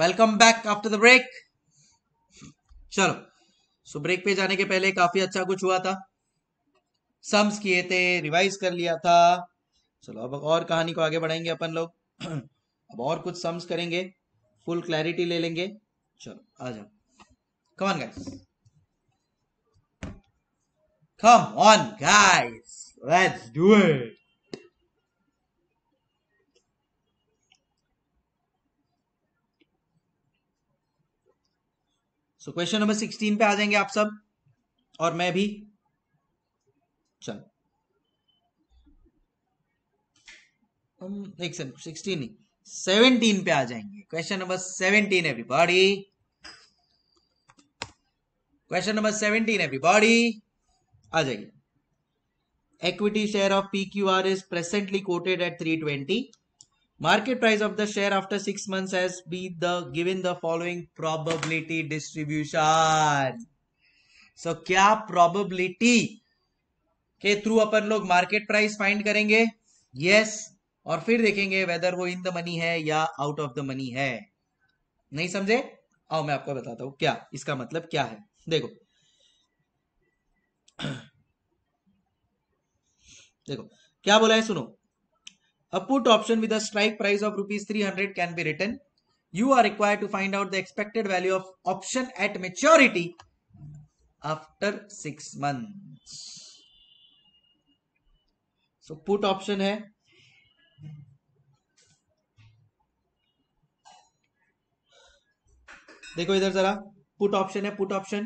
Welcome back after the break चलो so break पे जाने के पहले काफी अच्छा कुछ हुआ था सम्स किए थे रिवाइज कर लिया था चलो अब और कहानी को आगे बढ़ाएंगे अपन लोग अब और कुछ सम्स करेंगे फुल क्लैरिटी ले लेंगे चलो आ जाओ come on guys come on guys let's do it so question number sixteen पे आ जाएंगे आप सब और मैं भी चलो एक सेकंड सिक्सटीन नहीं सेवनटीन पे आ जाएंगे question number seventeen body question number seventeen है बॉडी आ जाइए P Q R is presently quoted at three twenty Market price of the share after six months has been the given the following probability distribution. So क्या probability के through अपन लोग market price find करेंगे Yes और फिर देखेंगे whether वो in the money है या out of the money है नहीं समझे आओ मैं आपको बताता हूं क्या इसका मतलब क्या है देखो देखो क्या बोला है सुनो A put option with a strike price of rupees 300 can be written. You are required to find out the expected value of option at maturity after 6 months. So put option है देखो इधर जरा पुट ऑप्शन है put option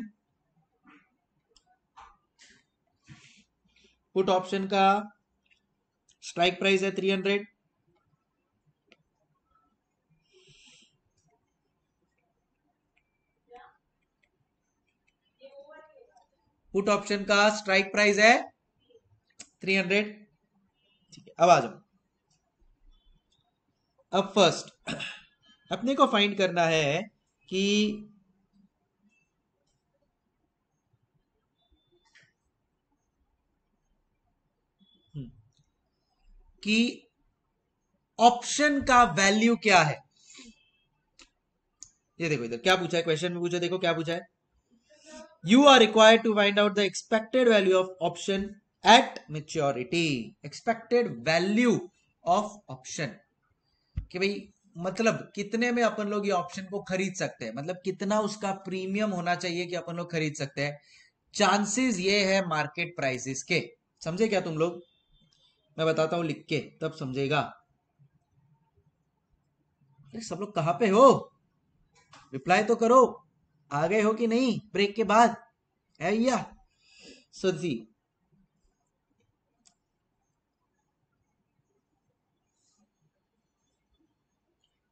put option का strike price है three hundred put option का strike price है three hundred ठीक है अब आ जाओ अब फर्स्ट अपने को फाइंड करना है कि कि ऑप्शन का वैल्यू क्या है ये देखो इधर क्या पूछा है क्वेश्चन में पूछा देखो क्या पूछा है you are required to find out the expected value of option at maturity expected value of option कि भाई मतलब कितने में अपन लोग ये ऑप्शन को खरीद सकते हैं मतलब कितना उसका प्रीमियम होना चाहिए कि अपन लोग खरीद सकते हैं चांसेस ये है मार्केट प्राइसेस के समझे क्या तुम लोग मैं बताता हूं लिख के तब समझेगा अरे सब लोग कहां पे हो रिप्लाई तो करो आ गए हो कि नहीं ब्रेक के बाद या सुजी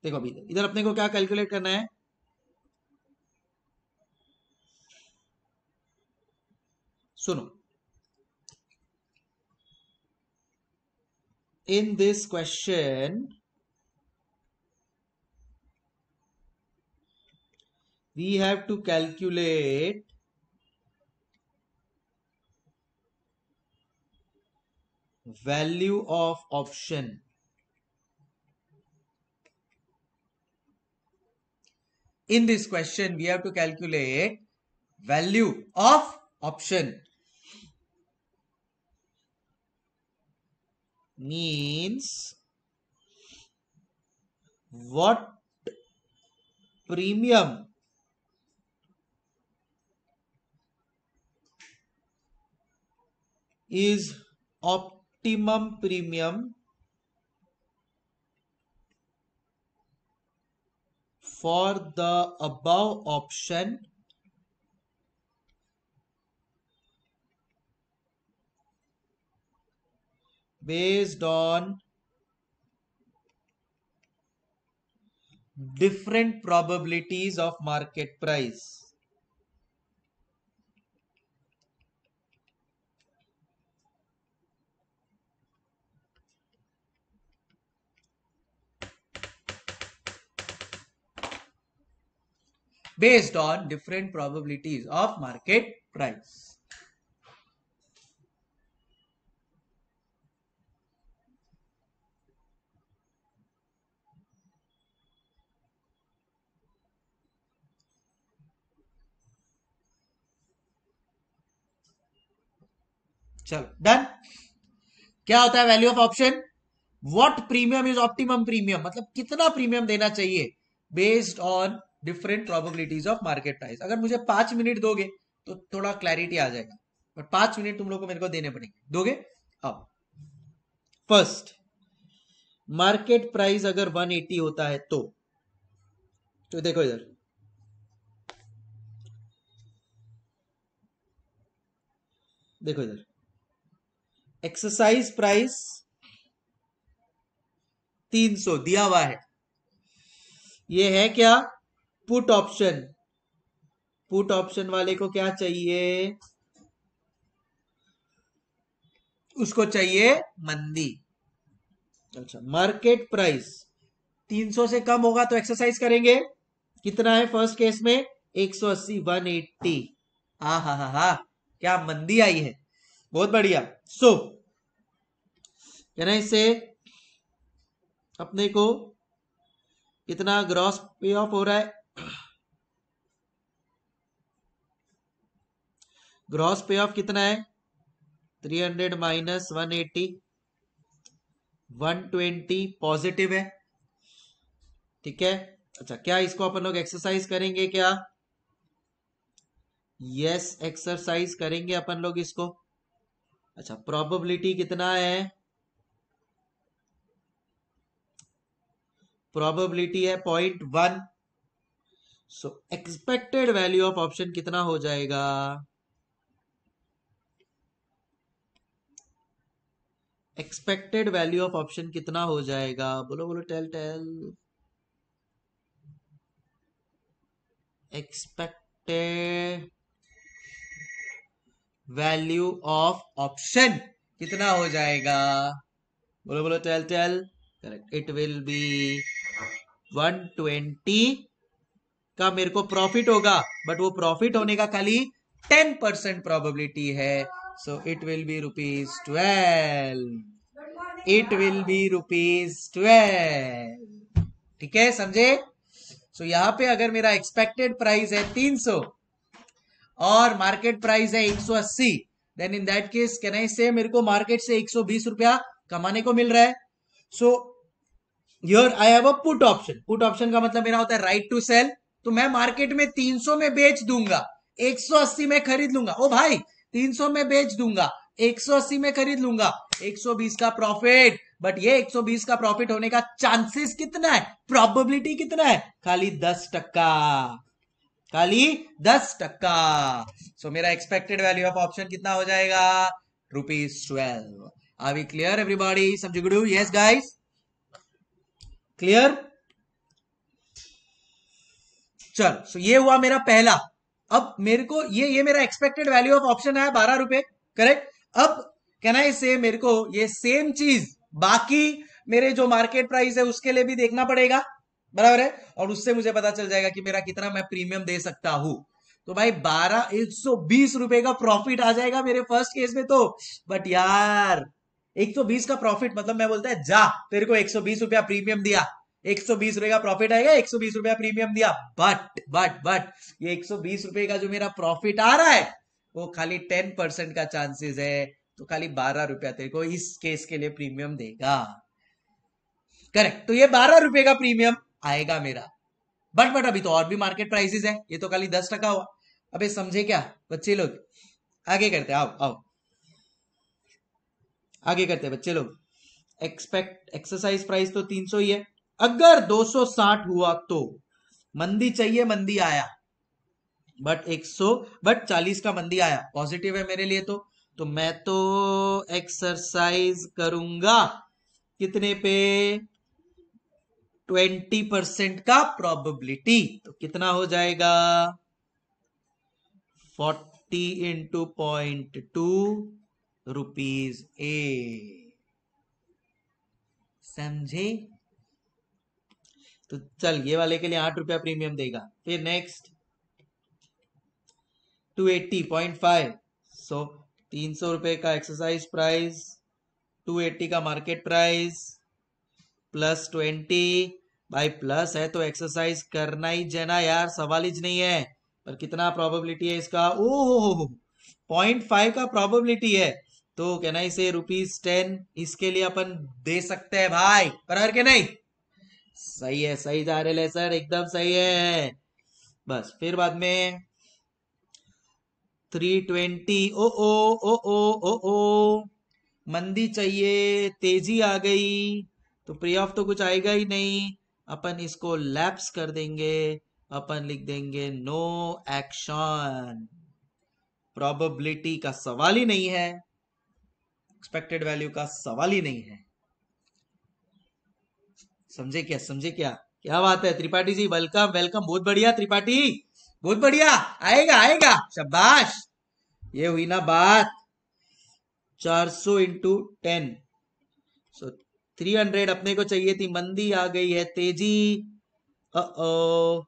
देखो अभी इधर अपने को क्या कैलकुलेट करना है सुनो in this question, we have to calculate value of option. In this question, we have to calculate value of option. means what premium is optimum premium for the above option based on different probabilities of market price. based on different probabilities of market price. चलो done क्या होता है value of option what premium is optimum premium मतलब कितना premium देना चाहिए based on different probabilities of market price अगर मुझे पांच मिनट दोगे तो थोड़ा क्लैरिटी आ जाएगा बट पांच मिनट तुम लोग को मेरे को देने पड़ेंगे दोगे अब फर्स्ट मार्केट प्राइस अगर 180 होता है तो तो देखो इधर देखो इधर एक्सरसाइज प्राइस तीन दिया हुआ है ये है क्या पुट ऑप्शन पुट ऑप्शन वाले को क्या चाहिए उसको चाहिए मंदी अच्छा मार्केट प्राइस 300 से कम होगा तो एक्सरसाइज करेंगे कितना है फर्स्ट केस में 180 180 हा हा हा हा क्या मंदी आई है बहुत बढ़िया सो can I अपने को कितना ग्रॉस पे ऑफ हो रहा है ग्रॉस पे ऑफ कितना है 300 माइनस 180 120 पॉजिटिव है ठीक है अच्छा क्या इसको अपन लोग एक्सरसाइज करेंगे क्या यस yes, एक्सरसाइज करेंगे अपन लोग इसको अच्छा प्रोबेबिलिटी कितना है प्रोबेबिलिटी है point one so expected value of option कितना हो जाएगा एक्सपेक्टेड वैल्यू ऑफ ऑप्शन कितना हो जाएगा बोलो बोलो tell tell expected value of option कितना हो जाएगा बोलो बोलो twelve twelve correct it will be one twenty का मेरे को प्रॉफिट होगा बट वो प्रॉफिट होने का खाली टेन परसेंट प्रॉबिलिटी है so it will be rupees twelve it will be rupees twelve ठीक है समझे सो so, यहां पे अगर मेरा एक्सपेक्टेड प्राइस है तीन सौ और मार्केट प्राइस है 180 then in that case can I say मेरे को मार्केट से 120 रुपया कमाने को मिल रहा है so your I have a put option put option का मतलब मेरा होता है राइट टू सेल तो मैं मार्केट में 300 में बेच दूंगा 180 में खरीद लूंगा ओ भाई 300 में बेच दूंगा 180 में खरीद लूंगा 120 का प्रॉफिट बट ये 120 का प्रॉफिट होने का चांसेस कितना है प्रॉबिलिटी कितना है खाली दस टक्का खाली दस टक्का सो so, मेरा एक्सपेक्टेड वैल्यू ऑफ ऑप्शन कितना हो जाएगा rupees twelve are we clear everybody समझ यस गाइस क्लियर चल सो ये हुआ मेरा पहला अब मेरे को ये ये मेरा एक्सपेक्टेड वैल्यू ऑफ ऑप्शन है बारह रुपए करेक्ट अब कैन आई से मेरे को ये सेम चीज बाकी मेरे जो मार्केट प्राइस है उसके लिए भी देखना पड़ेगा बराबर है और उससे मुझे पता चल जाएगा कि मेरा कितना मैं प्रीमियम दे सकता हूं तो भाई बारह एक सौ बीस रुपए का प्रॉफिट आ जाएगा मेरे फर्स्ट केस में तो बट यार एक सौ बीस का प्रॉफिट मतलब मैं बोलता है जा तेरे को एक सौ बीस रुपया प्रीमियम दिया एक सौ बीस रुपए का प्रॉफिट आएगा एक सौ बीस रुपया प्रीमियम दिया बट बट बट ये एक सौ बीस रुपए का जो मेरा प्रॉफिट आ रहा है वो खाली टेन परसेंट का चांसेस है तो खाली बारह रुपया तेरे को इस केस के लिए प्रीमियम देगा करेक्ट तो ये बारह रुपए का प्रीमियम आएगा मेरा बट बट अभी तो और भी मार्केट प्राइसेस है ये तो खाली दस टका हुआ अबे समझे क्या बच्चे लोग आगे करते आओ आओ आगे करते बच्चे लोग एक्सपेक्ट एक्सरसाइज प्राइस तो तीन सौ ही है अगर दो सौ साठ हुआ तो मंदी चाहिए मंदी आया बट एक सौ बट चालीस का मंदी आया पॉजिटिव है मेरे लिए तो तो मैं तो एक्सरसाइज करूंगा कितने पे ट्वेंटी परसेंट का प्रोबेबिलिटी तो कितना हो जाएगा forty into point two rupees ए समझे तो चल ये वाले के लिए आठ रुपया प्रीमियम देगा फिर next two eighty point five so तीन सौ रुपए का एक्सरसाइज प्राइस टू एट्टी का मार्केट प्राइस प्लस ट्वेंटी भाई प्लस है तो एक्सरसाइज करना ही जाना यार सवाल ही नहीं है पर कितना प्रोबेबिलिटी है इसका ओ हो पॉइंट फाइव का प्रोबेबिलिटी है तो कहना इसे रुपीज टेन इसके लिए अपन दे सकते हैं भाई बराबर के नहीं सही है सही जा रहे सर एकदम सही है बस फिर बाद में थ्री ट्वेंटी ओ ओ ओ ओ ओ ओ मंदी चाहिए तेजी आ गई तो प्री ऑफ तो कुछ आएगा ही नहीं अपन इसको लैप्स कर देंगे अपन लिख देंगे नो एक्शन प्रोबेबिलिटी का सवाल ही नहीं है एक्सपेक्टेड वैल्यू का सवाल ही नहीं है समझे क्या समझे क्या क्या बात है त्रिपाठी जी वेलकम वेलकम बहुत बढ़िया त्रिपाठी बहुत बढ़िया आएगा आएगा शब्बाश ये हुई ना बात 400 सौ into ten so three hundred अपने को चाहिए थी मंदी आ गई है तेजी ओ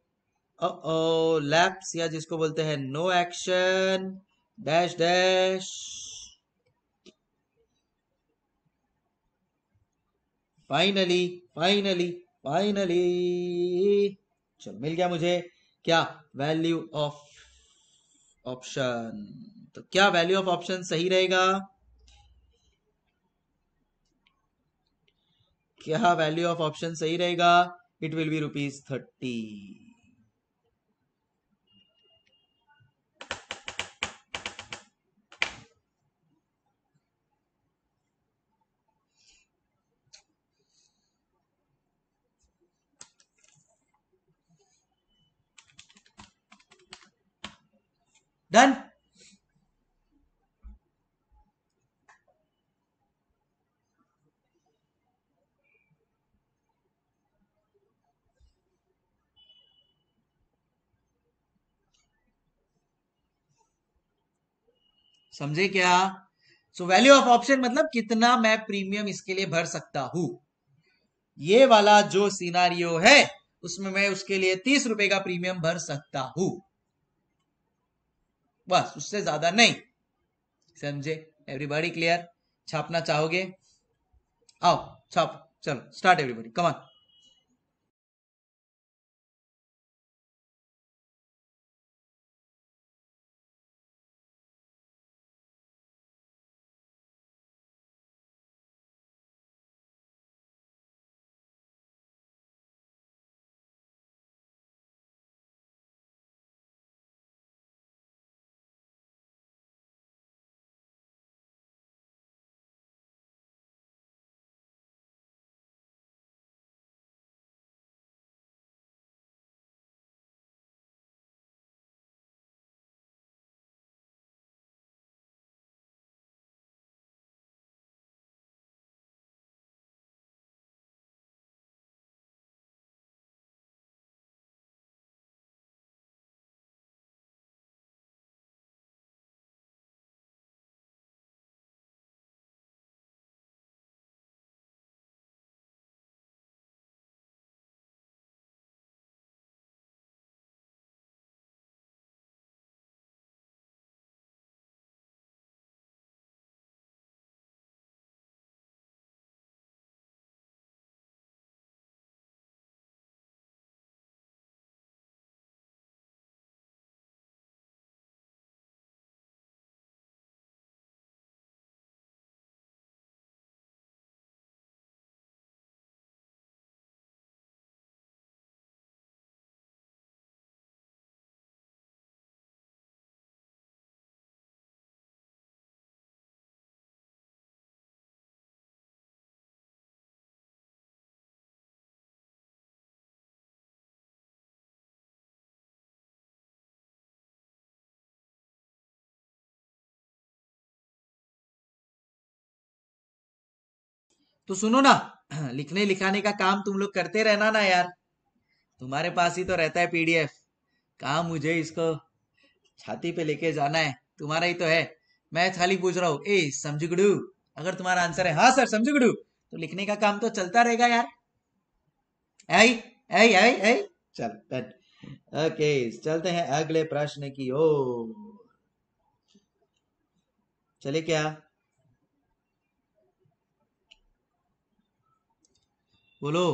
लैप्स या जिसको बोलते हैं no action dash dash finally finally finally चलो मिल गया मुझे क्या वैल्यू ऑफ ऑप्शन तो क्या वैल्यू ऑफ ऑप्शन सही रहेगा क्या वैल्यू ऑफ ऑप्शन सही रहेगा it will be rupees thirty done समझे क्या सो वैल्यू ऑफ ऑप्शन मतलब कितना मैं प्रीमियम इसके लिए भर सकता हूं ये वाला जो सिनारियो है उसमें मैं उसके लिए तीस रुपए का प्रीमियम भर सकता हूं बस उससे ज्यादा नहीं समझे एवरीबॉडी क्लियर छापना चाहोगे आओ छाप चलो स्टार्ट एवरीबॉडी कमान तो सुनो ना लिखने लिखाने का काम तुम लोग करते रहना ना यार तुम्हारे पास ही तो रहता है पीडीएफ कहा मुझे इसको छाती पे लेके जाना है तुम्हारा ही तो है मैं खाली पूछ रहा हूँ ए समझू अगर तुम्हारा आंसर है हाँ सर समझू तो लिखने का काम तो चलता रहेगा यार आई आई आई आई चल ओके चलते हैं अगले प्रश्न की ओर चले क्या बोलो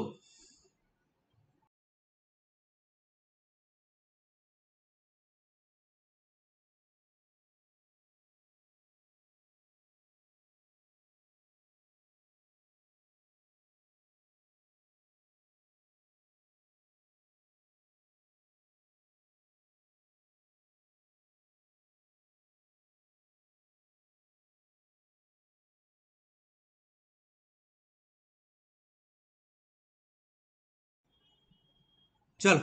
चलो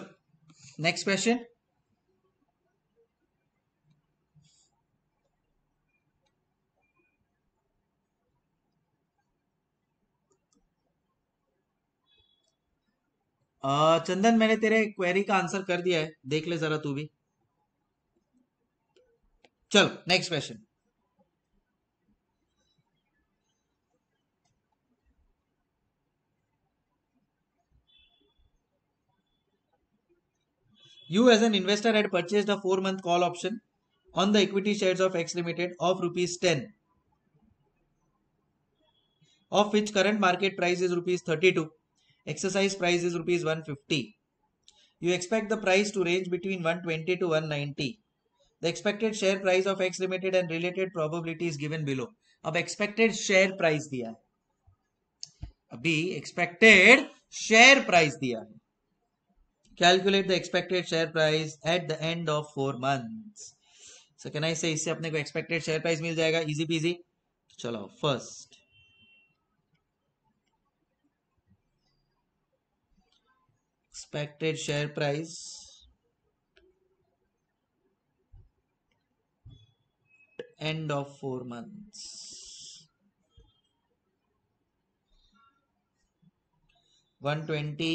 नेक्स्ट क्वेश्चन चंदन मैंने तेरे क्वेरी का आंसर कर दिया है देख ले जरा तू भी चलो next question You as an investor had purchased a 4-month call option on the equity shares of X Limited of rupees 10 of which current market price is rupees 32 exercise price is rupees 150 you expect the price to range between 120 to 190 the expected share price of x limited and related probability is given below Of expected share price, दिया है अभी expected share price दिया calculate the expected share price at the end of four month so can I say इससे अपने को expected share price मिल जाएगा easy peasy चलो first expected share price end of four months one twenty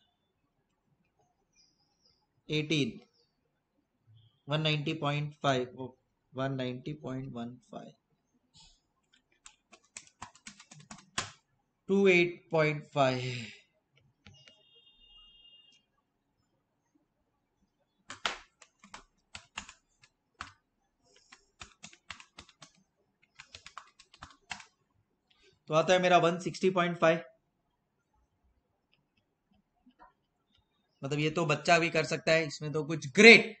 eighteen one ninety point five one ninety point one five two eight point five तो आता है मेरा 160.5 मतलब ये तो बच्चा भी कर सकता है इसमें तो कुछ ग्रेट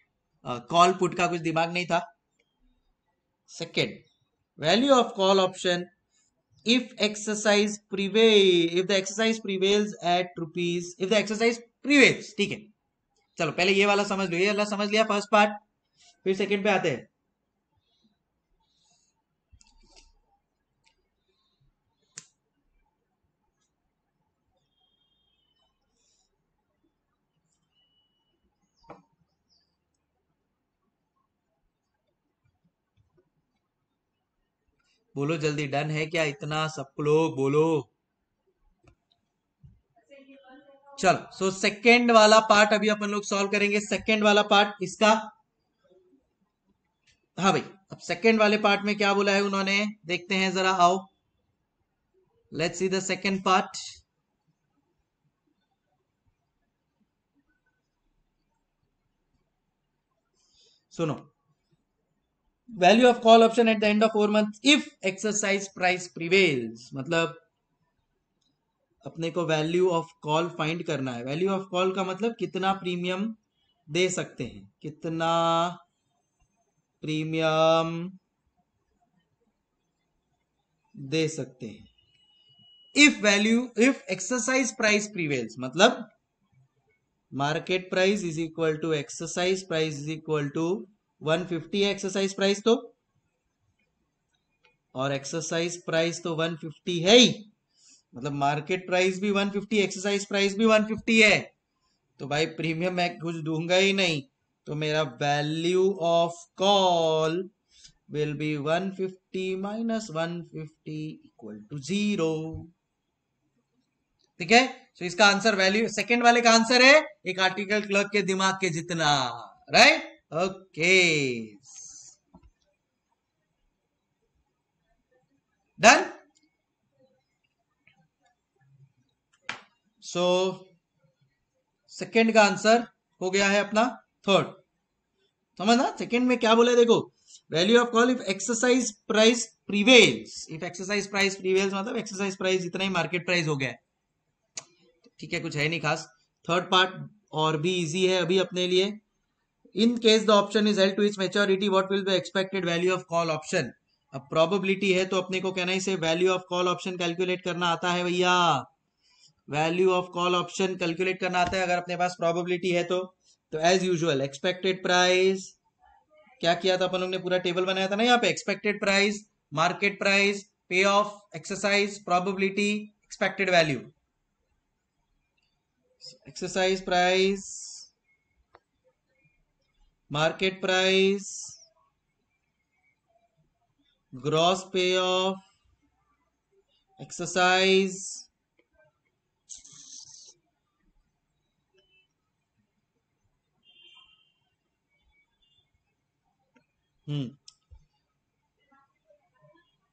कॉल पुट का कुछ दिमाग नहीं था second value of call option if exercise prevail if the exercise prevails at rupees if the exercise prevails ठीक है चलो पहले ये वाला समझ लो ये वाला समझ लिया फर्स्ट पार्ट फिर सेकेंड पे आते हैं बोलो जल्दी डन है क्या इतना सब लोग बोलो चलो सो सेकेंड वाला पार्ट अभी अपन लोग सॉल्व करेंगे सेकेंड वाला पार्ट इसका हाँ भाई अब सेकेंड वाले पार्ट में क्या बोला है उन्होंने देखते हैं जरा आओ let's see the second part सुनो value of call option at the end of four month if exercise price prevails मतलब अपने को वैल्यू ऑफ कॉल फाइंड करना है वैल्यू ऑफ कॉल का मतलब कितना प्रीमियम दे सकते हैं कितना प्रीमियम दे सकते हैं if value if exercise price prevails मतलब market price is equal to exercise price is equal to one fifty है एक्सरसाइज प्राइस तो और एक्सरसाइज प्राइस तो वन फिफ्टी है ही मतलब मार्केट प्राइस भी वन फिफ्टी एक्सरसाइज प्राइस भी वन फिफ्टी है तो भाई प्रीमियम मैं कुछ दूंगा ही नहीं तो मेरा value of call will be one fifty minus one fifty equal to zero ठीक है तो इसका आंसर वैल्यू सेकेंड वाले का आंसर है एक आर्टिकल क्लर्क के दिमाग के जितना right Okay. Done? So second का आंसर हो गया है अपना थर्ड समझना सेकेंड में क्या बोला देखो value of call if exercise price prevails if exercise price prevails मतलब एक्सरसाइज प्राइस इतना ही मार्केट प्राइस हो गया है ठीक है कुछ है नहीं खास थर्ड पार्ट और भी इजी है अभी अपने लिए in case the option is held to its maturity what will expected value of call option अब प्रोबेबिलिटी है तो अपने को कहना ही से value of call option calculate करना आता है भैया value of call option calculate करना आता है अगर अपने पास प्रोबेबिलिटी है तो तो एज यूजुअल एक्सपेक्टेड प्राइस क्या किया था अपन लोग ने पूरा टेबल बनाया था ना यहाँ पे expected price market price pay off exercise probability expected value exercise price market price gross पे ऑफ एक्सरसाइज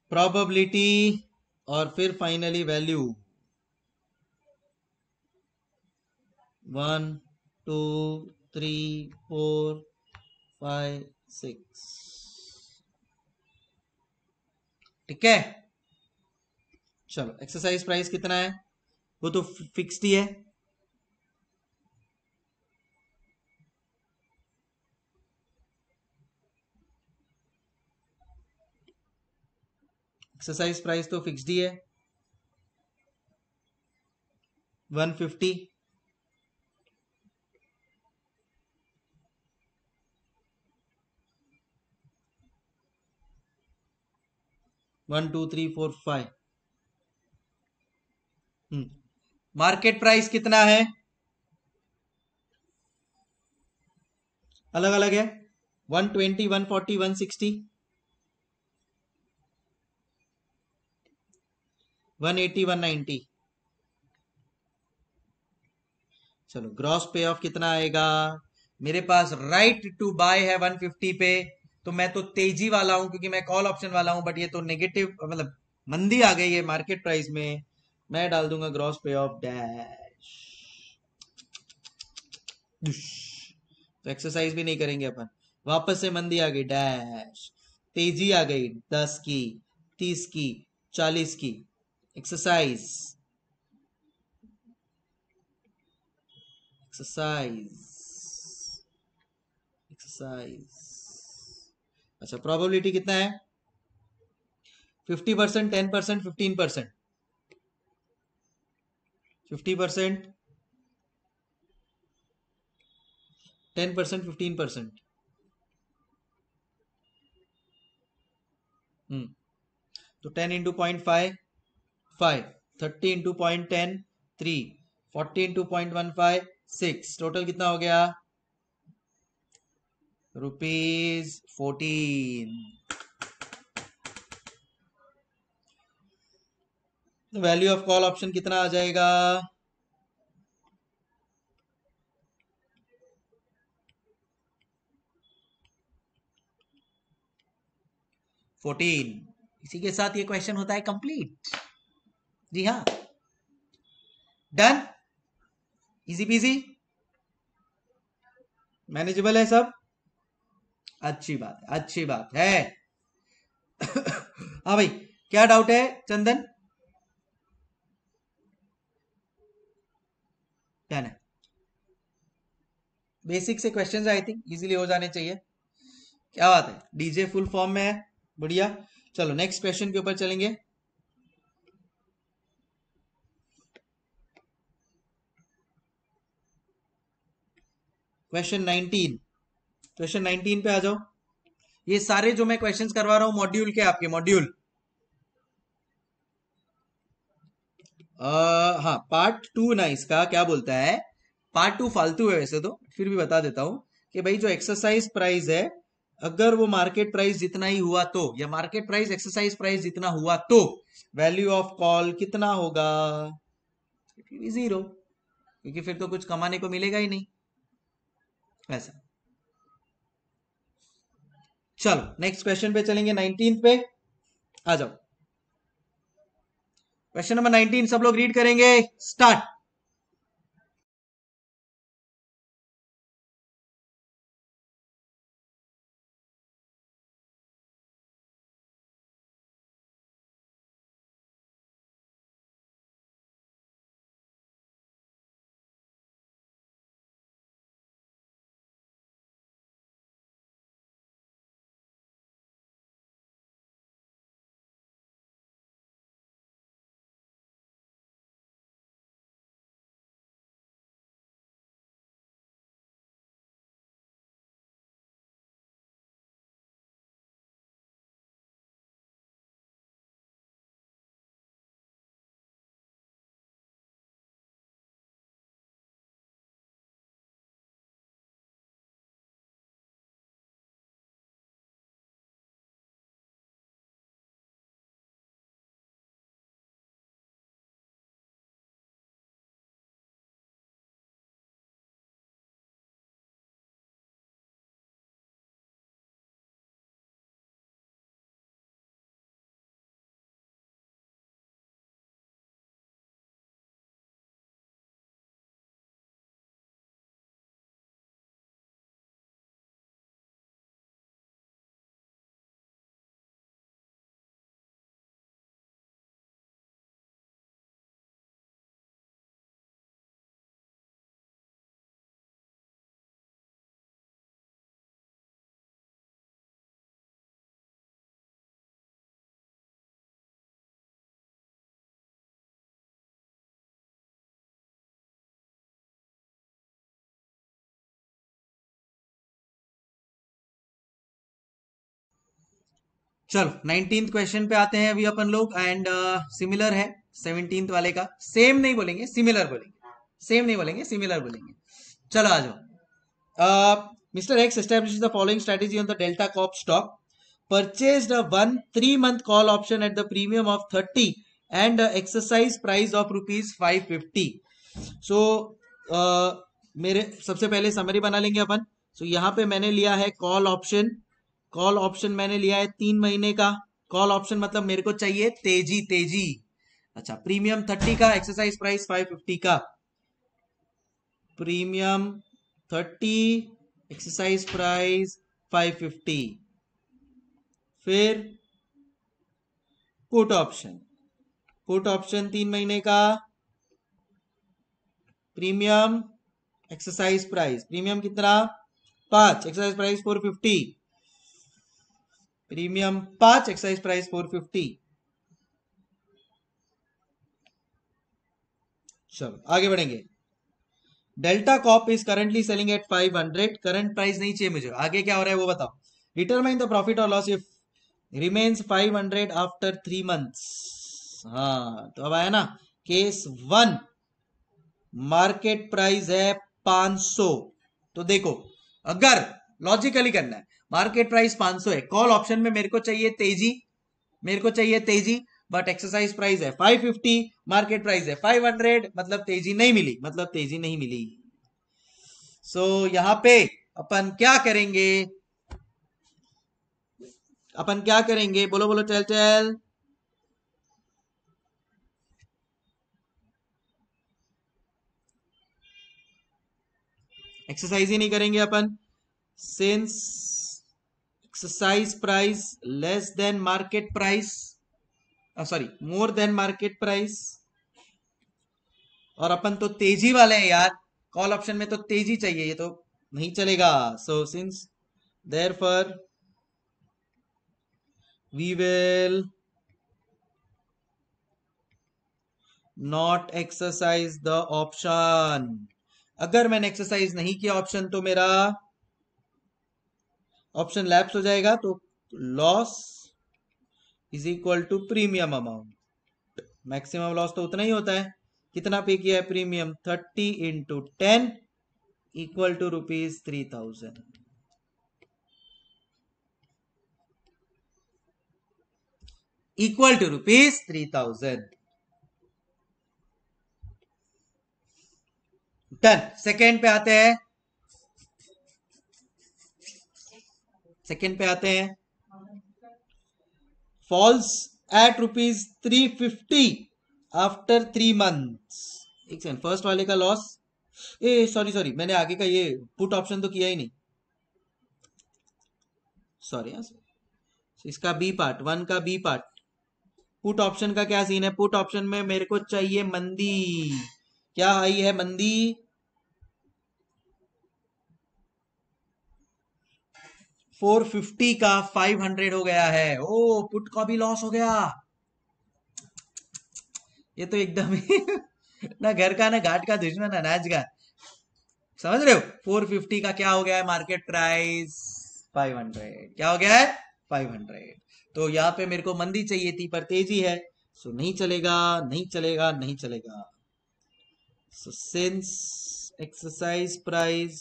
प्रॉबिलिटी और फिर finally value one two three four five six ठीक है चलो एक्सरसाइज प्राइस कितना है वो तो फिक्स्ड ही है एक्सरसाइज प्राइस तो फिक्स्ड ही है fifty one two three four five hmm. Market price कितना है अलग अलग है one twenty one forty one sixty one eighty one ninety चलो ग्रॉस पे ऑफ कितना आएगा मेरे पास राइट टू बाय है वन फिफ्टी पे तो मैं तो तेजी वाला हूं क्योंकि मैं कॉल ऑप्शन वाला हूं बट ये तो नेगेटिव मतलब मंदी आ गई है मार्केट प्राइस में मैं डाल दूंगा ग्रॉस पे ऑफ डैश तो एक्सरसाइज भी नहीं करेंगे अपन वापस से मंदी आ गई डैश तेजी आ गई दस की तीस की चालीस की एक्सरसाइज एक्सरसाइज एक्सरसाइज अच्छा प्रोबेबिलिटी कितना है fifty percent ten percent fifteen percent fifty percent ten percent fifteen percent तो ten into point five five thirty into point ten three forty into point one five six total कितना हो गया rupees 14 value of call option कितना आ जाएगा fourteen इसी के साथ ये क्वेश्चन होता है कंप्लीट जी हाँ डन इजी पीजी मैनेजेबल है सब अच्छी बात है अच्छी बात है हाँ भाई क्या डाउट है चंदन क्या है बेसिक से क्वेश्चंस आई थिंक इजीली हो जाने चाहिए क्या बात है डीजे फुल फॉर्म में है बढ़िया चलो नेक्स्ट क्वेश्चन के ऊपर चलेंगे क्वेश्चन नाइनटीन क्वेश्चन 19 पे आ जाओ ये सारे जो मैं क्वेश्चंस करवा रहा हूं मॉड्यूल के आपके मॉड्यूल हाँ पार्ट टू ना इसका क्या बोलता है पार्ट टू फालतू है वैसे तो फिर भी बता देता हूं कि भाई जो एक्सरसाइज प्राइस है अगर वो मार्केट प्राइस जितना ही हुआ तो या मार्केट प्राइस एक्सरसाइज प्राइस जितना हुआ तो वैल्यू ऑफ कॉल कितना होगा जीरो क्योंकि फिर तो कुछ कमाने को मिलेगा ही नहीं ऐसा चलो नेक्स्ट क्वेश्चन पे चलेंगे नाइनटीन पे आ जाओ क्वेश्चन नंबर नाइनटीन सब लोग रीड करेंगे स्टार्ट चलो नाइनटीन क्वेश्चन पे आते हैं अभी अपन लोग एंड सिमिलर uh, है सेवनटीन वाले का सेम नहीं बोलेंगे सिमिलर बोलेंगे सेम नहीं बोलेंगे सिमिलर बोलेंगे चलो आ जाओ mister X establish the following strategy on the Delta Corp stock purchase one three month call option at the premium of thirty and exercise price of rupees five fifty so मेरे सबसे पहले summary बना लेंगे अपन सो so, यहाँ पे मैंने लिया है कॉल ऑप्शन कॉल ऑप्शन मैंने लिया है तीन महीने का कॉल ऑप्शन मतलब मेरे को चाहिए तेजी तेजी अच्छा प्रीमियम थर्टी का एक्सरसाइज प्राइस फाइव फिफ्टी का premium thirty exercise price five fifty फिर पुट ऑप्शन पुट ऑप्शन तीन महीने का प्रीमियम एक्सरसाइज प्राइस प्रीमियम कितना पांच exercise price four fifty premium पांच एक्साइज प्राइस फोर फिफ्टी चलो आगे बढ़ेंगे Delta Corp is currently selling at 500 current price नहीं चाहिए मुझे आगे क्या हो रहा है वो बताओ डिटरमाइन द प्रॉफिट और loss if remains 500 after three months हाँ तो अब आया ना केस वन मार्केट प्राइस है 500 तो देखो अगर लॉजिकली करना है मार्केट प्राइस 500 है कॉल ऑप्शन में मेरे को चाहिए तेजी मेरे को चाहिए तेजी बट एक्सरसाइज प्राइस है 550 मार्केट प्राइस है 500 मतलब तेजी नहीं मिली मतलब तेजी नहीं मिली सो so, यहां पे अपन क्या करेंगे अपन क्या करेंगे बोलो बोलो चल चल एक्सरसाइज ही नहीं करेंगे अपन since exercise price less than market price sorry more than market price और अपन तो तेजी वाले हैं यार कॉल ऑप्शन में तो तेजी चाहिए ये तो नहीं चलेगा so since therefore we will not exercise the option अगर मैंने एक्सरसाइज नहीं किया ऑप्शन तो मेरा ऑप्शन लैप्स हो जाएगा तो loss is equal to premium amount maximum loss तो उतना ही होता है कितना पे किया है premium thirty into ten equal to rupees three thousand equal to rupees three thousand done second पे आते हैं सेकेंड पे आते हैं falls at rupees three fifty after three month एक सेकेंड फर्स्ट वाले का लॉस ए सॉरी सॉरी मैंने आगे का ये पुट ऑप्शन तो किया ही नहीं सॉरी हाँ, इसका बी पार्ट वन का बी पार्ट पुट ऑप्शन का क्या सीन है पुट ऑप्शन में मेरे को चाहिए मंदी क्या आई है मंदी 450 का 500 हो गया है ओ पुट का भी लॉस हो गया ये तो एकदम ही ना घर का ना घाट का दुश्मन नाच का समझ रहे हो 450 का क्या हो गया है मार्केट प्राइस 500 क्या हो गया है 500 तो यहाँ पे मेरे को मंदी चाहिए थी पर तेजी है सो नहीं चलेगा नहीं चलेगा नहीं चलेगा so since exercise price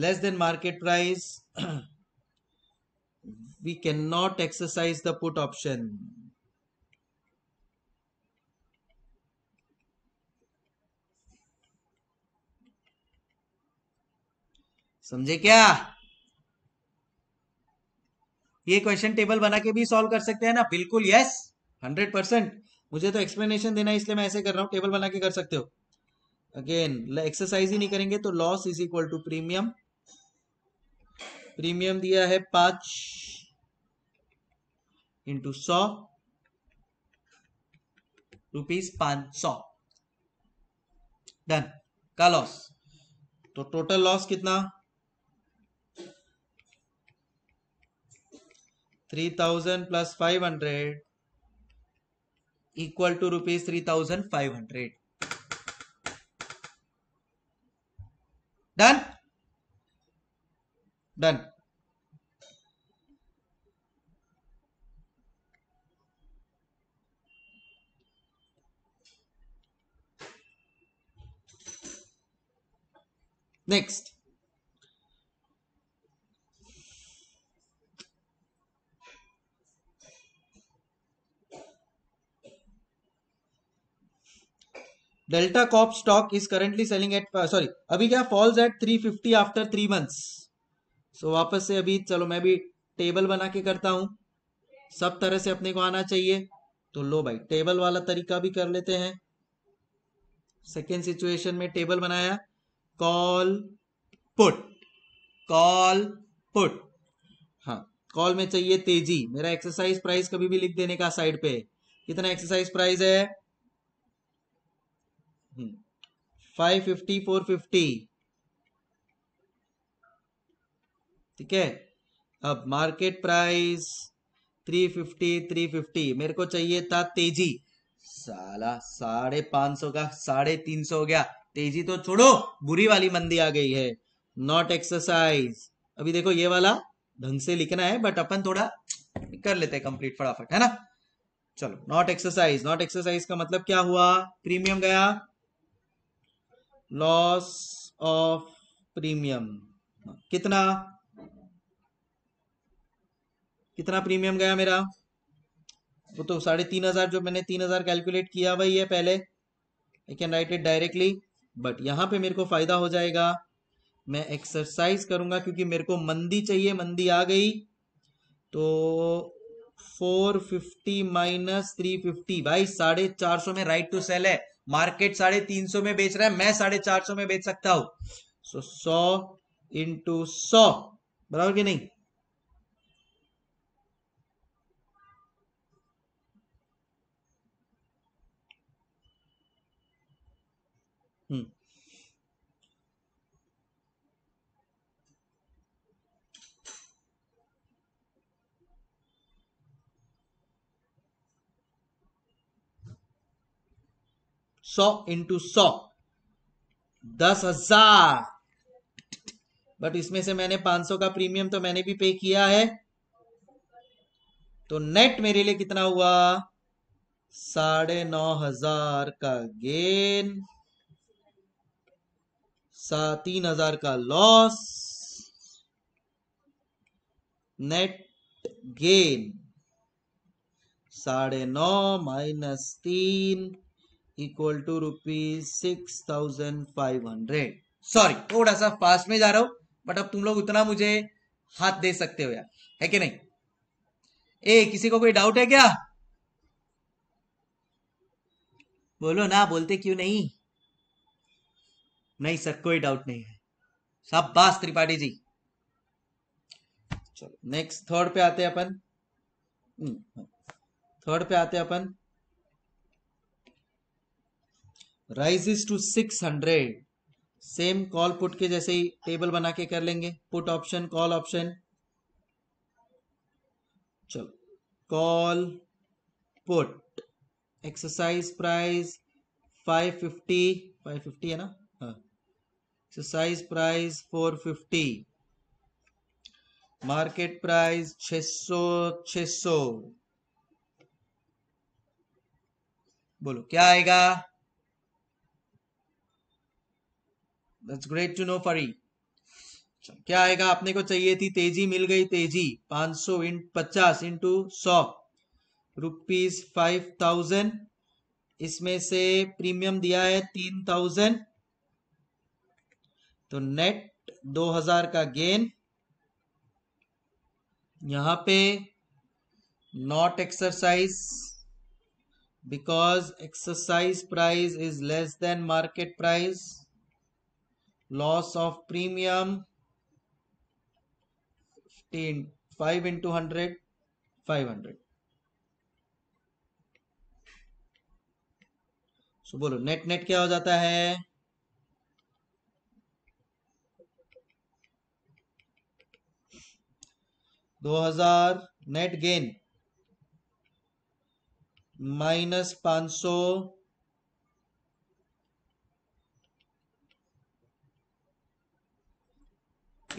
less than market price we cannot exercise the put option समझे क्या ये क्वेश्चन टेबल बना के भी सॉल्व कर सकते हैं ना बिल्कुल यस हंड्रेड परसेंट मुझे तो एक्सप्लेनेशन देना है इसलिए मैं ऐसे कर रहा हूं टेबल बना के कर सकते हो अगेन एक्सरसाइज ही नहीं करेंगे तो loss is equal to premium premium दिया है पांच इंटू सौ रुपीज पांच सौ डन का लॉस तो टोटल लॉस कितना three thousand plus five hundred equal to rupees three thousand five hundred done done next Delta Corp stock is currently selling at sorry अभी क्या falls at 350 after three months so so, वापस से अभी चलो मैं भी table बना के करता हूं सब तरह से अपने को आना चाहिए तो लो भाई टेबल वाला तरीका भी कर लेते हैं सेकेंड सिचुएशन में टेबल बनाया कॉल पुट कॉल पुट हाँ कॉल में चाहिए तेजी मेरा एक्सरसाइज प्राइस कभी भी लिख देने का साइड पे कितना एक्सरसाइज प्राइस है फाइव फिफ्टी फोर फिफ्टी ठीक है अब मार्केट प्राइस 350 350 मेरे को चाहिए था तेजी साला साढ़े पांच सौ का साढ़े तीन सौ हो गया तेजी तो छोड़ो बुरी वाली मंदी आ गई है नॉट एक्सरसाइज अभी देखो ये वाला ढंग से लिखना है बट अपन थोड़ा कर लेते हैं कंप्लीट फटाफट है ना चलो नॉट एक्सरसाइज नॉट एक्सरसाइज का मतलब क्या हुआ प्रीमियम गया लॉस ऑफ प्रीमियम कितना कितना प्रीमियम गया मेरा वो तो साढ़े तीन हजार जो मैंने तीन हजार कैलकुलेट किया वही है पहले I can write it directly but यहाँ पे मेरे को फायदा हो जाएगा मैं एक्सरसाइज करूंगा क्योंकि मेरे को मंदी चाहिए मंदी आ गई तो four fifty minus three fifty भाई साढ़े चार सौ में राइट टू सेल है मार्केट साढ़े तीन सौ में बेच रहा है मैं साढ़े चार सौ में बेच सकता हूं सो सौ इंटू सौ बराबर कि नहीं सौ इंटू सौ दस हजार बट इसमें से मैंने 500 का प्रीमियम तो मैंने भी पे किया है तो नेट मेरे लिए कितना हुआ साढ़े नौ हजार का गेन सा तीन हजार का लॉस नेट गेन साढ़े नौ माइनस तीन equal to rupees six thousand five hundred sorry थोड़ा सा फास्ट में जा रहा हूं बट अब तुम लोग उतना मुझे हाथ दे सकते हो यार है कि नहीं ए किसी को कोई डाउट है क्या बोलो ना बोलते क्यों नहीं नहीं सर कोई डाउट नहीं है सब बास त्रिपाठी जी चलो नेक्स्ट थर्ड पे आते हैं अपन थर्ड हम्म, पे आते हैं अपन rises to six hundred same call put के जैसे ही टेबल बना के कर लेंगे पुट ऑप्शन कॉल ऑप्शन चलो कॉल पुट एक्सरसाइज प्राइस 550 550 है ना हाँ एक्सरसाइज प्राइस 450 मार्केट प्राइस 600 600 बोलो क्या आएगा दैट्स ग्रेट टू नो फरी क्या आएगा आपने को चाहिए थी तेजी मिल गई तेजी 500 सौ इन पचास इंटू सौ रुपीज फाइव थाउजेंड इसमें से प्रीमियम दिया है तीन थाउजेंड तो नेट दो हजार का गेन यहां पे not exercise because exercise price is less than market price loss of premium 15 5 into 100 500 so, बोलो नेट नेट क्या हो जाता है दो हजार नेट गेन माइनस पांच सौ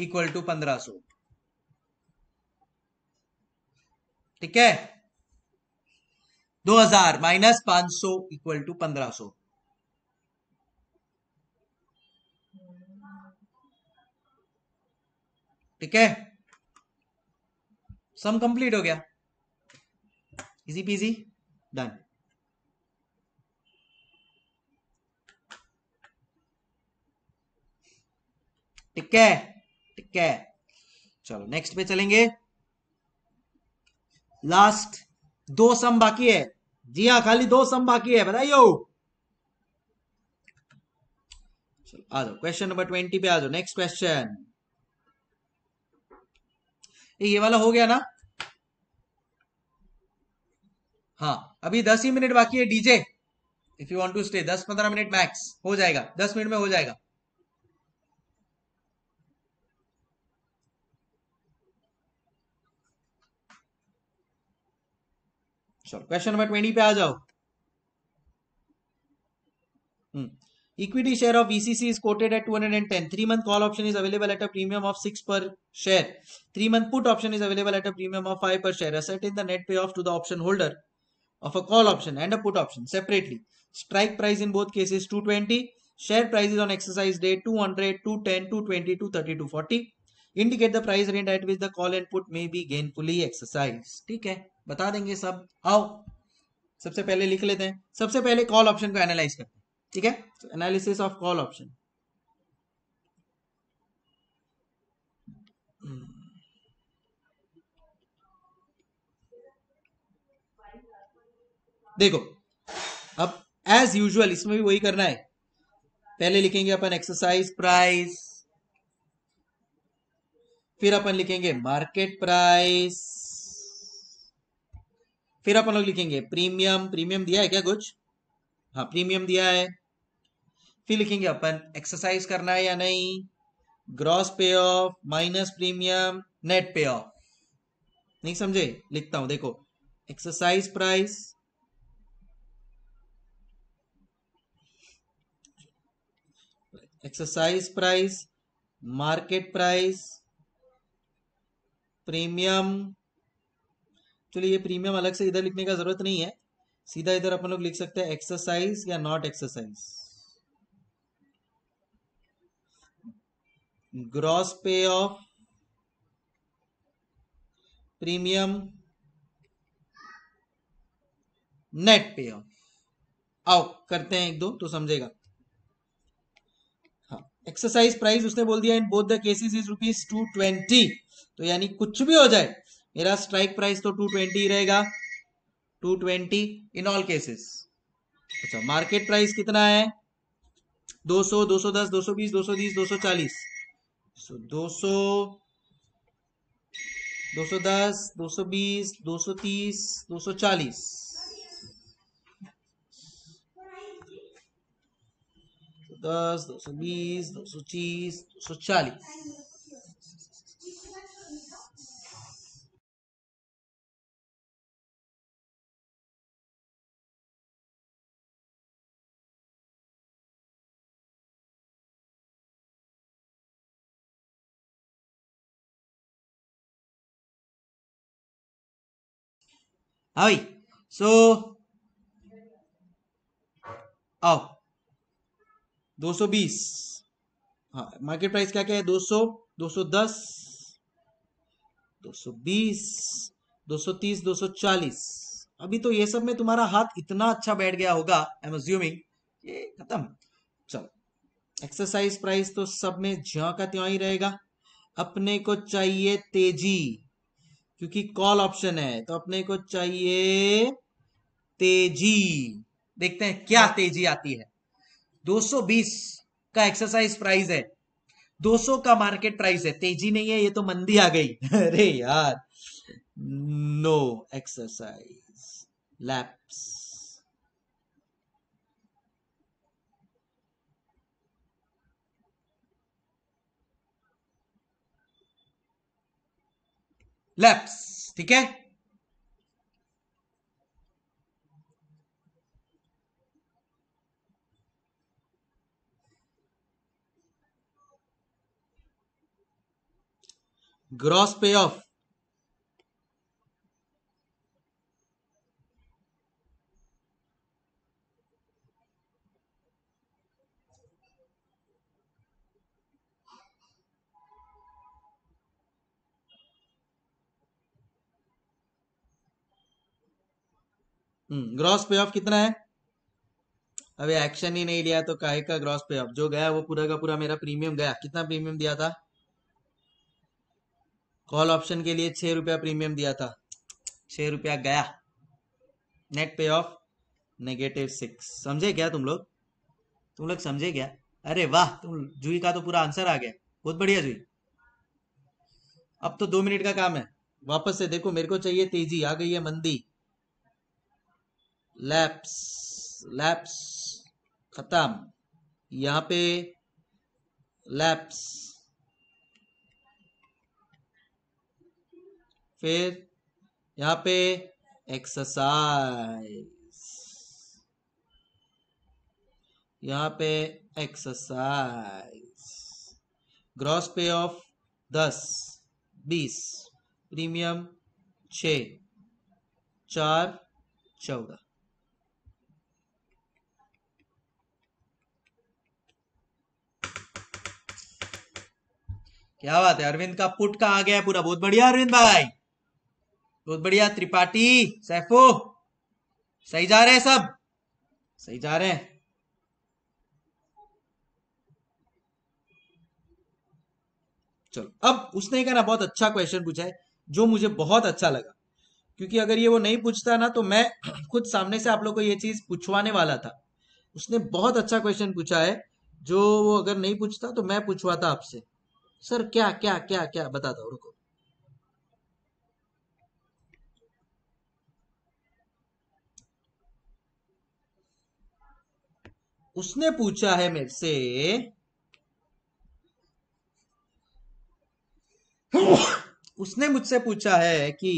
इक्वल टू पंद्रह सो ठीक है दो हजार माइनस पांच सौ इक्वल टू पंद्रह सो ठीक है सम कंप्लीट हो गया इजी पीजी डन ठीक है कै चलो नेक्स्ट पे चलेंगे लास्ट दो सम बाकी है जी हाँ खाली दो सम बाकी है बताइयो आ जाओ क्वेश्चन नंबर ट्वेंटी पे आ जाओ नेक्स्ट क्वेश्चन ये वाला हो गया ना हाँ अभी दस ही मिनट बाकी है DJ if you want to stay दस पंद्रह मिनट मैक्स हो जाएगा दस मिनट में हो जाएगा चलो क्वेश्चन नंबर ट्वेंटी पे आ जाओ equity share of BCC is quoted at two hundred and ten three month call option is available at a premium of six per share three month put option is available at a premium of five per share assert in the net pay off to the option holder of a call option and a put option separately strike price in both cases twenty share price is on exercise day 200 to 220 to 240 indicate the price range at which the call and put may be gainfully exercised ठीक है बता देंगे सब आओ सबसे पहले लिख लेते हैं सबसे पहले कॉल ऑप्शन को एनालाइज करते हैं ठीक है एनालिसिस ऑफ कॉल ऑप्शन देखो अब एज यूजुअल इसमें भी वही करना है पहले लिखेंगे अपन एक्सरसाइज प्राइस फिर अपन लिखेंगे मार्केट प्राइस फिर अपन लोग लिखेंगे प्रीमियम प्रीमियम दिया है क्या कुछ हाँ प्रीमियम दिया है फिर लिखेंगे अपन एक्सरसाइज करना है या नहीं ग्रॉस पे off minus premium net pay off नहीं समझे लिखता हूं देखो exercise price exercise price market price premium चलिए ये प्रीमियम अलग से इधर लिखने का जरूरत नहीं है सीधा इधर अपन लोग लिख सकते हैं एक्सरसाइज या नॉट एक्सरसाइज ग्रॉस पे of premium net pay off आओ करते हैं एक दो तो समझेगा हाँ एक्सरसाइज प्राइस उसने बोल दिया in both the cases is rupees two twenty तो यानी कुछ भी हो जाए मेरा स्ट्राइक प्राइस तो टू ट्वेंटी रहेगा two twenty in all cases अच्छा मार्केट प्राइस कितना है दो सौ दो सौ दस दो सौ बीस दो सौ तीस दो सौ चालीस सो दो सौ दस दो सौ बीस दो सौ तीस दो सौ चालीस दस दो सौ बीस दो सौ तीस दो सौ चालीस हाई सो आओ 220 हाँ मार्केट प्राइस क्या क्या है 200 210 220 230 अभी तो ये सब में तुम्हारा हाथ इतना अच्छा बैठ गया होगा आई एम अज्यूमिंग ये खत्म चलो एक्सरसाइज प्राइस तो सब में ज्या का त्यों ही रहेगा अपने को चाहिए तेजी क्योंकि कॉल ऑप्शन है तो अपने को चाहिए तेजी देखते हैं क्या हाँ। तेजी आती है 220 का एक्सरसाइज प्राइस है 200 का मार्केट प्राइस है तेजी नहीं है ये तो मंदी आ गई अरे यार नो एक्सरसाइज लैप्स लैप्स ठीक है ग्रॉस पे ऑफ ग्रॉस पे ऑफ कितना है अभी एक्शन ही नहीं लिया तो काहे का ग्रॉस पे ऑफ जो गया वो पूरा का पूरा मेरा प्रीमियम गया कितना प्रीमियम दिया था कॉल ऑप्शन के लिए छह रुपया प्रीमियम दिया था छह रुपया गया net pay of negative six समझे क्या तुम लोग तुम लोग समझे क्या अरे वाह तुम जुई का तो पूरा आंसर आ गया बहुत बढ़िया जुई अब तो दो मिनट का काम है वापस से देखो मेरे को चाहिए तेजी आ गई है मंदी लैप्स लैप्स खत्म यहां पे लैप्स फिर यहाँ पे एक्सरसाइज यहां पे एक्सरसाइज ग्रॉस पे ऑफ दस बीस प्रीमियम छ चार चौदह क्या बात है अरविंद का पुट का आ गया है पूरा बहुत बढ़िया अरविंद भाई बहुत बढ़िया त्रिपाठी सैफो सही जा रहे हैं सब सही जा रहे हैं चलो अब उसने कहा ना बहुत अच्छा क्वेश्चन पूछा है जो मुझे बहुत अच्छा लगा क्योंकि अगर ये वो नहीं पूछता ना तो मैं खुद सामने से आप लोग को ये चीज पूछवाने वाला था उसने बहुत अच्छा क्वेश्चन पूछा है जो वो अगर नहीं पूछता तो मैं पूछवाता आपसे सर क्या क्या क्या क्या बता दो रुको उसने पूछा है मेरे से उसने मुझसे पूछा है कि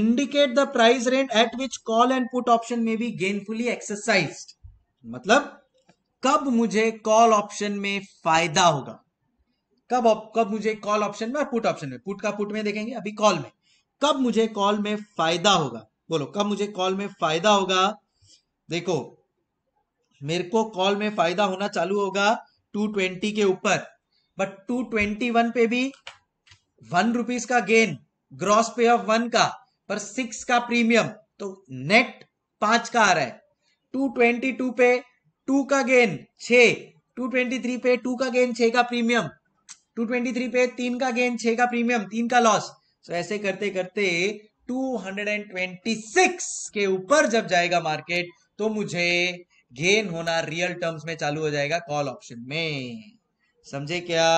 indicate the price range at which call and put option may be gainfully exercised मतलब कब मुझे कॉल ऑप्शन में फायदा होगा कब कब मुझे कॉल ऑप्शन में और पुट ऑप्शन में पुट का पुट में देखेंगे अभी कॉल में कब मुझे कॉल में फायदा होगा बोलो कब मुझे कॉल में फायदा होगा देखो मेरे को कॉल में फायदा होना चालू होगा 220 के ऊपर बट 221 पे भी वन रुपीज का गेन ग्रॉस पे ऑफ वन का पर सिक्स का प्रीमियम तो नेट पांच का आ रहा है 222 पे टू का गेन छ टू ट्वेंटी थ्री पे टू का गेन छ का प्रीमियम टू ट्वेंटी थ्री पे तीन का गेन छ का प्रीमियम तीन का लॉस सो ऐसे करते करते 226 के ऊपर जब जाएगा मार्केट तो मुझे गेन होना रियल टर्म्स में चालू हो जाएगा कॉल ऑप्शन में समझे क्या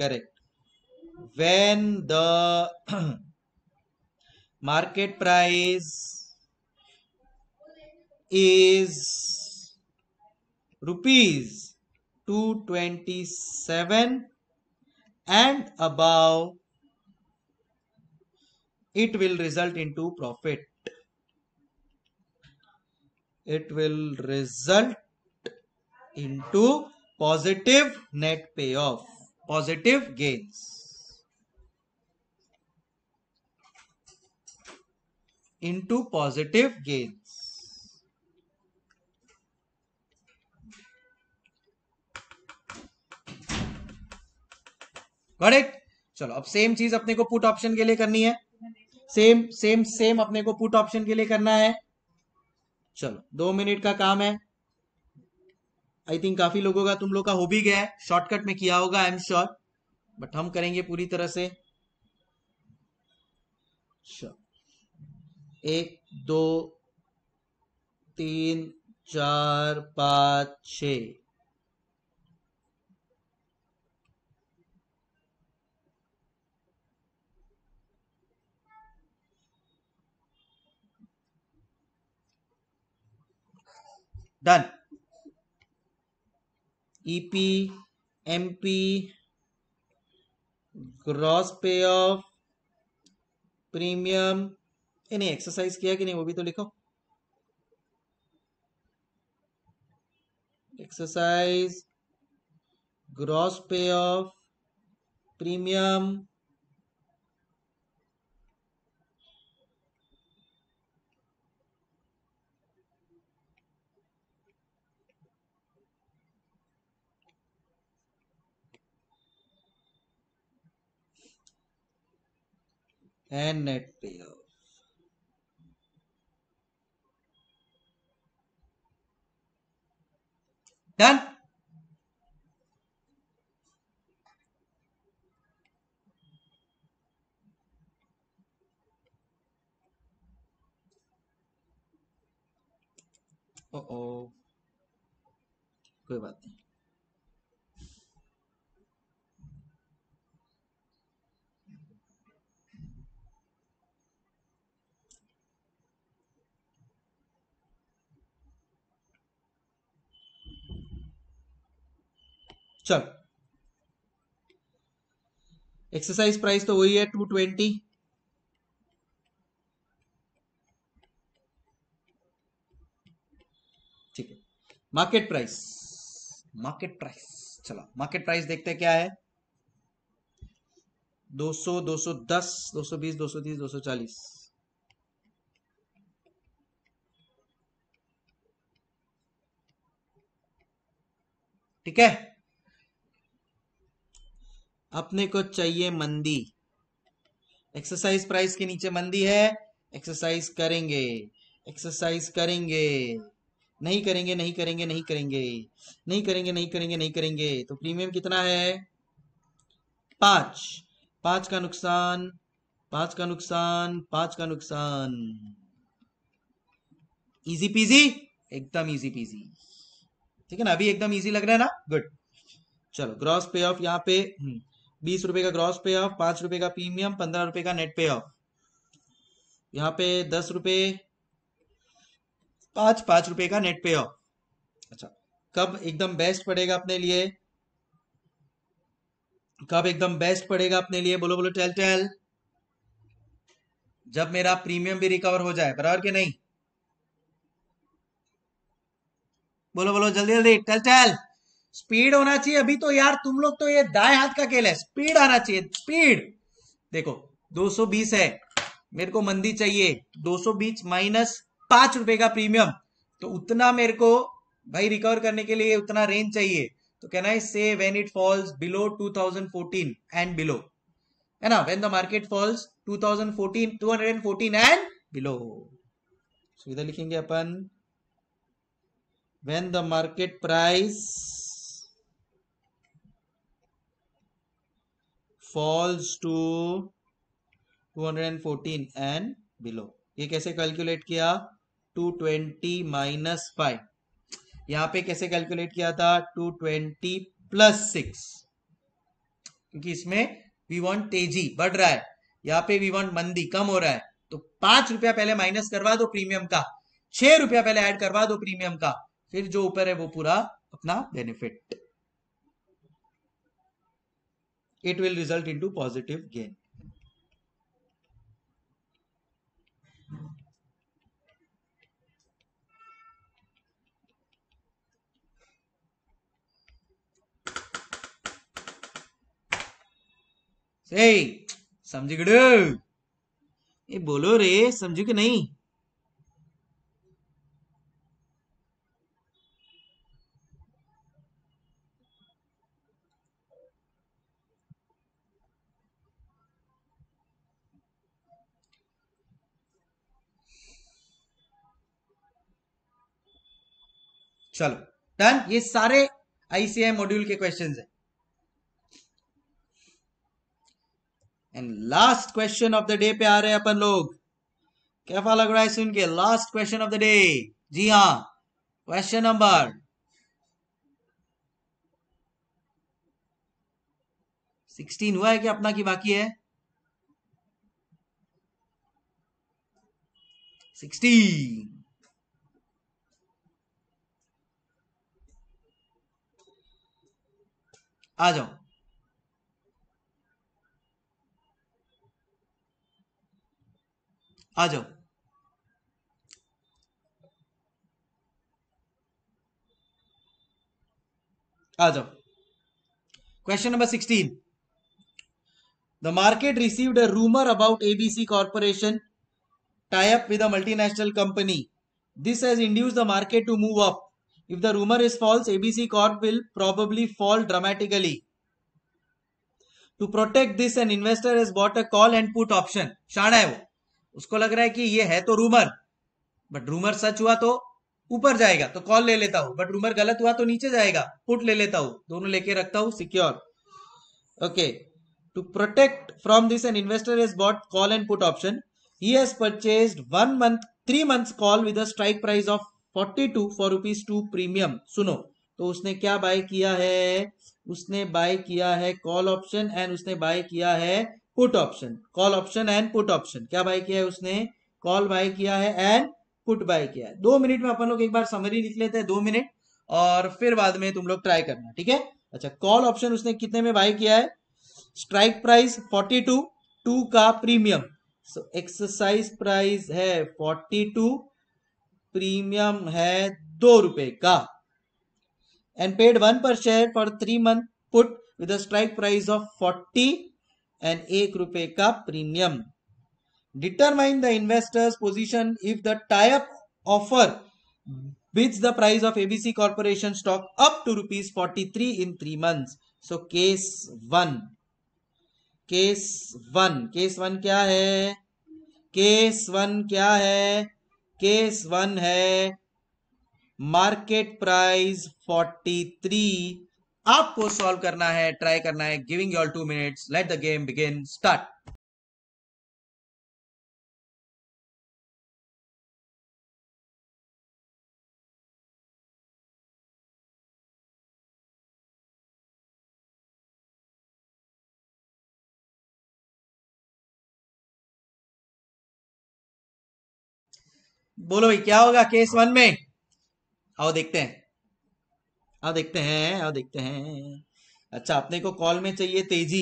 correct when the market price is rupees 227 and above it will result into profit it will result into positive net payoff positive gains into positive gain got it चलो अब same चीज अपने को put option के लिए करनी है same same same अपने को पुट ऑप्शन के लिए करना है चलो दो मिनट का काम है आई थिंक काफी लोगों का तुम लोग का हो भी गया है शॉर्टकट में किया होगा आई एम श्योर बट हम करेंगे पूरी तरह से एक दो तीन चार पांच छ डन ईपी एमपी ग्रॉस पे ऑफ प्रीमियम नहीं एक्सरसाइज किया कि नहीं वो भी तो लिखो एक्सरसाइज ग्रॉस पे of premium and net payoff. Done. Oh कोई बात नहीं चलो एक्सरसाइज प्राइस तो वही है टू ट्वेंटी ठीक है मार्केट प्राइस मार्केट प्राइस चलो मार्केट प्राइस देखते क्या है 200 210 220 230 240 ठीक है अपने को चाहिए मंदी एक्सरसाइज प्राइस के नीचे मंदी है एक्सरसाइज करेंगे एक्सरसाइज करेंगे नहीं करेंगे नहीं करेंगे नहीं करेंगे नहीं करेंगे नहीं करेंगे नहीं करेंगे तो प्रीमियम कितना है पांच पांच का नुकसान पांच का नुकसान पांच का नुकसान इजी पीजी एकदम इजी पीजी ठीक है ना अभी एकदम इजी लग रहा है ना गुड चलो ग्रॉस पे ऑफ यहाँ पे हम्म, बीस रुपए का ग्रॉस पे ऑफ पांच रुपए का प्रीमियम पंद्रह रुपए का नेट पे ऑफ यहाँ पे दस रुपए पांच पांच रुपए का नेट पे ऑफ अच्छा कब एकदम बेस्ट पड़ेगा अपने लिए कब एकदम बेस्ट पड़ेगा अपने लिए बोलो बोलो टेल टेल जब मेरा प्रीमियम भी रिकवर हो जाए बराबर के नहीं बोलो बोलो जल्दी जल्दी टेल टेल स्पीड होना चाहिए अभी तो यार तुम लोग तो ये दाएं हाथ का खेल है स्पीड आना चाहिए स्पीड देखो 220 है मेरे को मंदी चाहिए 220 माइनस पांच रुपए का प्रीमियम तो उतना मेरे को भाई रिकवर करने के लिए उतना रेंज चाहिए तो can I say when it falls below 2014 and below है ना when the market falls 2014 214 and below सुविधा लिखेंगे अपन when the market price falls to 214 and below ये कैसे कैलकुलेट किया 220 माइनस फाइव यहाँ पे कैसे कैलकुलेट किया था 220 प्लस सिक्स क्योंकि इसमें वी वॉन्ट तेजी बढ़ रहा है यहाँ पे वी वॉन्ट मंदी कम हो रहा है तो पांच रुपया पहले माइनस करवा दो प्रीमियम का छह रुपया पहले एड करवा दो प्रीमियम का फिर जो ऊपर है वो पूरा अपना benefit it will result into positive gain. samjhi gadu ye bolo re समझू कि nahi चलो डन ये सारे आईसीआई मॉड्यूल के क्वेश्चन है and last question of the day पे आ रहे हैं अपन लोग कैफा लग रहा है सुन के last question of the day जी हाँ क्वेश्चन नंबर सिक्सटीन हुआ है कि अपना की बाकी है सिक्सटीन आ जाओ आ जाओ आ जाओ question number sixteen The market received a rumor about ABC Corporation tie up with a multinational company. This has induced the market to move up. If the rumor is false, ABC Corp will probably fall dramatically. To protect this an investor is bought a call and put option शाणा है वो उसको लग रहा है कि ये है तो रूमर बट रूमर सच हुआ तो ऊपर जाएगा तो कॉल ले लेता हूं बट रूमर गलत हुआ तो नीचे जाएगा पुट ले लेता हूं दोनों लेके रखता हूं secure okay to protect from this an investor is bought call and put option he has purchase one month three month call with strike price of forty two for rupees two premium सुनो तो उसने क्या buy किया है उसने buy किया है call option and उसने बाय किया है put option call option and put option क्या बाय किया है उसने कॉल बाय किया है एंड पुट बाय किया है दो मिनट में अपन लोग एक बार समरी लिख लेते हैं दो मिनट और फिर बाद में तुम लोग ट्राई करना ठीक है अच्छा कॉल ऑप्शन उसने कितने में बाय किया है strike price forty two two का प्रीमियम एक्सरसाइज प्राइस है फोर्टी टू प्रीमियम है दो रुपए का and paid one per share for three month put with strike price of forty and एक रुपए का premium determine the investors position if the type offer the price of ABC corporation stock up to rupees forty three in three months so case one case one case one क्या है case one क्या है case one है market price forty three आपको solve करना है try करना है giving your two minutes let the game begin start बोलो भाई क्या होगा केस वन में आओ देखते हैं आओ देखते हैं आओ देखते हैं अच्छा अपने को कॉल में चाहिए तेजी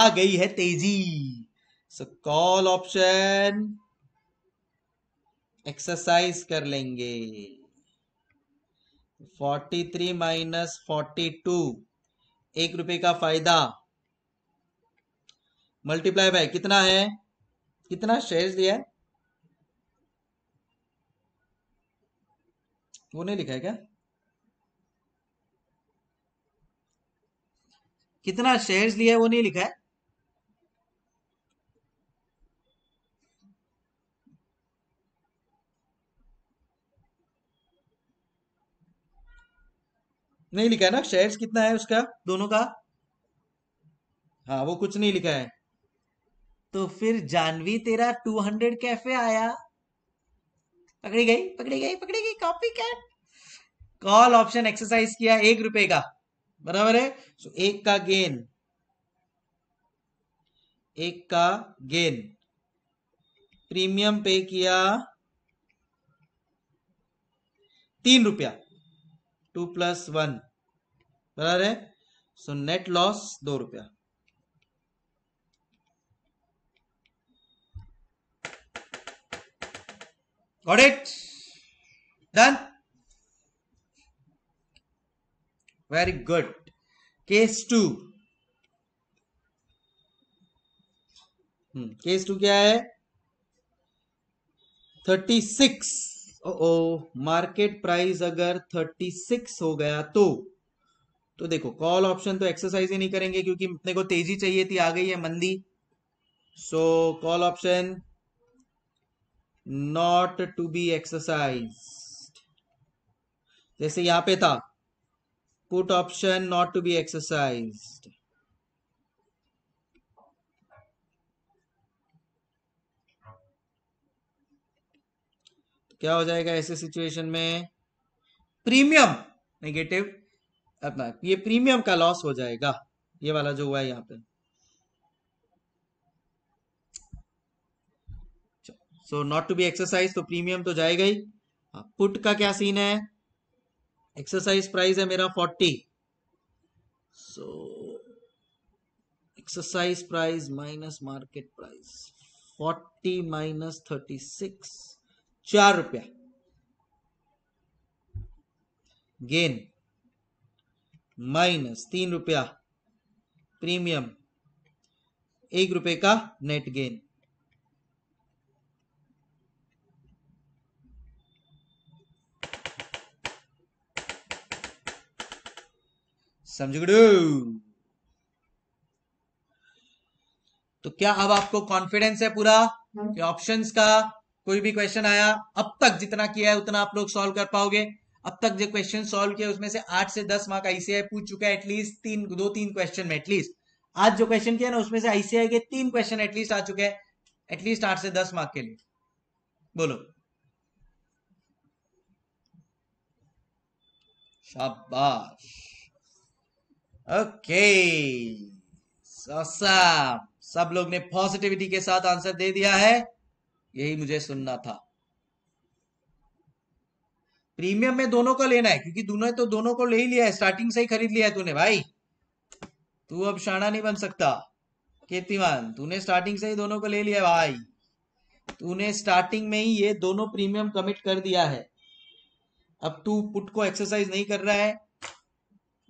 आ गई है तेजी सो कॉल ऑप्शन एक्सरसाइज कर लेंगे 43 माइनस फोर्टी टू एक रुपए का फायदा मल्टीप्लाई बाय कितना है कितना शेयर दिया है वो नहीं लिखा है क्या कितना शेयर्स लिया है वो नहीं लिखा है नहीं लिखा है ना शेयर्स कितना है उसका दोनों का हाँ वो कुछ नहीं लिखा है तो फिर जानवी तेरा टू हंड्रेड कैफे आया पकड़ी गई पकड़ी गई पकड़ी गई copy cat call option exercise किया एक रुपए का बराबर है सो एक का गेन एक का गेन प्रीमियम पे किया तीन रुपया टू प्लस वन बराबर है सो नेट लॉस दो रुपया Got it? Done? Very good. Case 2. Case two क्या है thirty six oh market price अगर थर्टी सिक्स हो गया तो तो देखो कॉल ऑप्शन तो एक्सरसाइज ही नहीं करेंगे क्योंकि अपने को तेजी चाहिए थी आ गई है मंदी so call option not to be exercise जैसे यहां पे था put option not to be exercise क्या हो जाएगा ऐसे सिचुएशन में प्रीमियम नेगेटिव अपना ये प्रीमियम का लॉस हो जाएगा ये वाला जो हुआ है यहां पे so not to be exercise तो प्रीमियम तो जाएगा ही पुट हाँ, का क्या सीन है एक्सरसाइज प्राइस है मेरा forty so exercise price minus market price forty minus thirty six चार रुपया गेन माइनस तीन रुपया प्रीमियम एक रुपए का नेट गेन समझ तो क्या अब आपको कॉन्फिडेंस है पूरा हाँ। कि ऑप्शंस का कोई भी क्वेश्चन आया अब तक जितना किया है उतना आप लोग सॉल्व कर पाओगे अब तक जो क्वेश्चन सॉल्व किया उसमें से आठ से दस मार्क आईसीआई पूछ चुका है एटलीस्ट तीन दो तीन क्वेश्चन में एटलीस्ट आज जो क्वेश्चन किया ना उसमें से आईसीआई के तीन क्वेश्चन एटलीस्ट आ चुके हैं एटलीस्ट आठ से दस मार्क के लिए बोलो शाबाश ओके awesome. सब लोग ने पॉजिटिविटी के साथ आंसर दे दिया है यही मुझे सुनना था प्रीमियम में दोनों को लेना है क्योंकि दोनों तो दोनों को ले ही लिया है स्टार्टिंग से ही खरीद लिया है तूने भाई तू अब शाना नहीं बन सकता कीर्तिमान तूने स्टार्टिंग से ही दोनों को ले लिया भाई तूने स्टार्टिंग में ही ये दोनों प्रीमियम कमिट कर दिया है अब तू पुट को एक्सरसाइज नहीं कर रहा है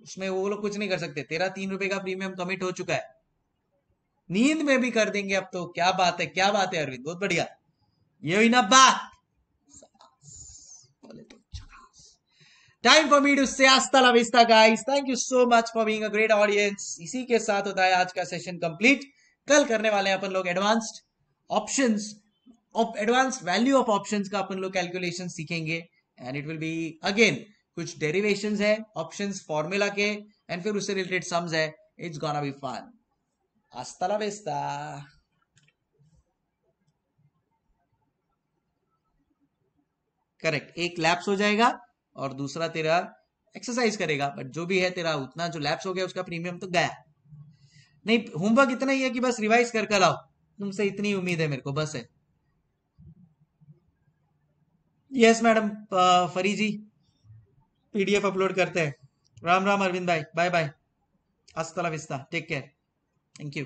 उसमें वो लोग कुछ नहीं कर सकते तेरा तीन रुपए का प्रीमियम कमिट हो चुका है नींद में भी कर देंगे अब तो क्या बात है क्या बात है अरविंद बहुत बढ़िया ये हुई ना बात टाइम फॉर मी टू से आस्ता guys thank you so much for being a great audience इसी के साथ होता है आज का सेशन कंप्लीट कल करने वाले हैं अपन लोग advanced options advance value of options का अपन लोग कैलकुलेशन सीखेंगे and it will be again कुछ डेरिवेशन है ऑप्शन फॉर्मूला के एंड फिर उससे रिलेटेड सम्स है it's gonna be fun Hasta बेस्ता करेक्ट एक लैप्स हो जाएगा और दूसरा तेरा एक्सरसाइज करेगा बट जो भी है तेरा उतना जो लैप्स हो गया उसका प्रीमियम तो गया नहीं होमवर्क इतना ही है कि बस रिवाइज कर कर आओ तुमसे इतनी उम्मीद है मेरे को बस है यस मैडम फरी जी पीडीएफ अपलोड करते हैं राम राम अरविंद भाई बाय बाय अस्तला विस्ता take care thank you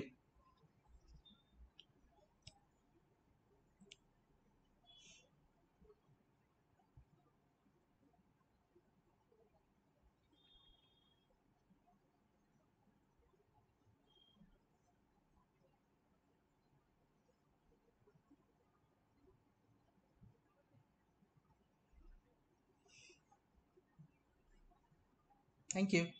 Thank you.